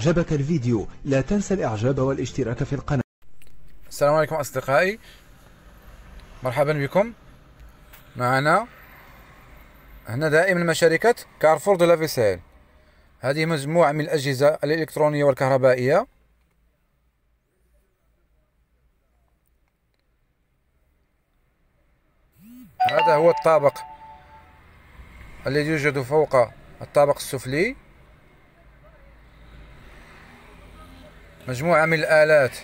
أعجبك الفيديو لا تنسى الإعجاب والاشتراك في القناة السلام عليكم أصدقائي مرحبا بكم معنا هنا دائما مع شركة كارفور دو لافيسيل هذه مجموعة من الأجهزة الإلكترونية والكهربائية هذا هو الطابق الذي يوجد فوق الطابق السفلي مجموعة من الآلات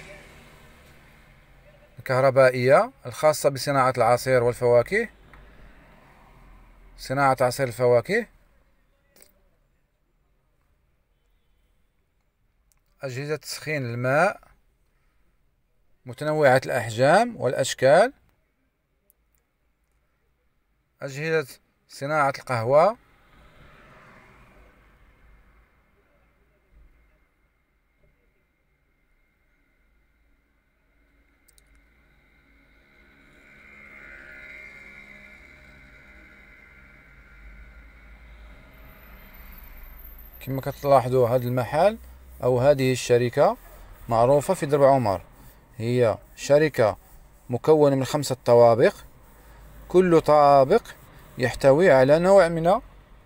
الكهربائية الخاصة بصناعة العصير والفواكه صناعة عصير الفواكه أجهزة تسخين الماء متنوعة الأحجام والأشكال أجهزة صناعة القهوة كما كتلاحظوا هذا المحل او هذه الشركه معروفه في درب عمر هي شركه مكونه من خمسه طوابق كل طابق يحتوي على نوع من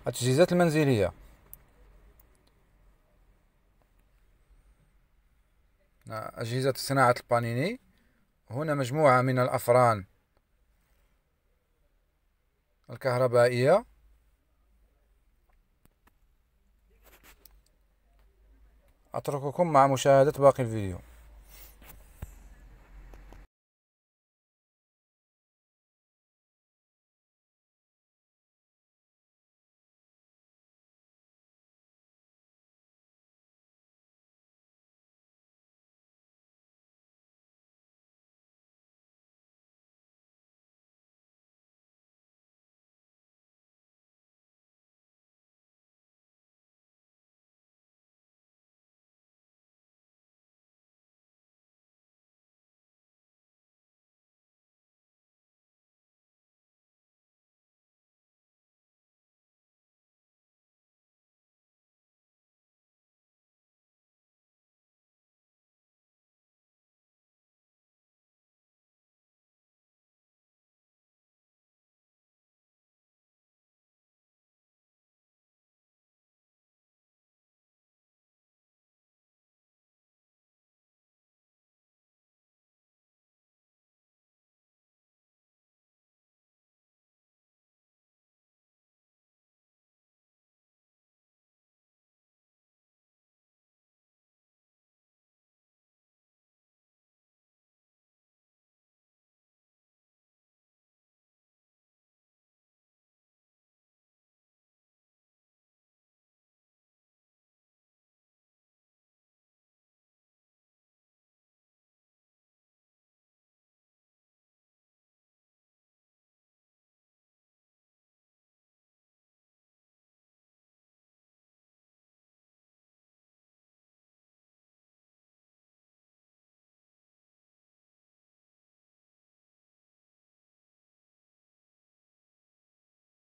التجهيزات المنزليه اجهزه صناعه البانيني هنا مجموعه من الافران الكهربائيه أترككم مع مشاهدة باقي الفيديو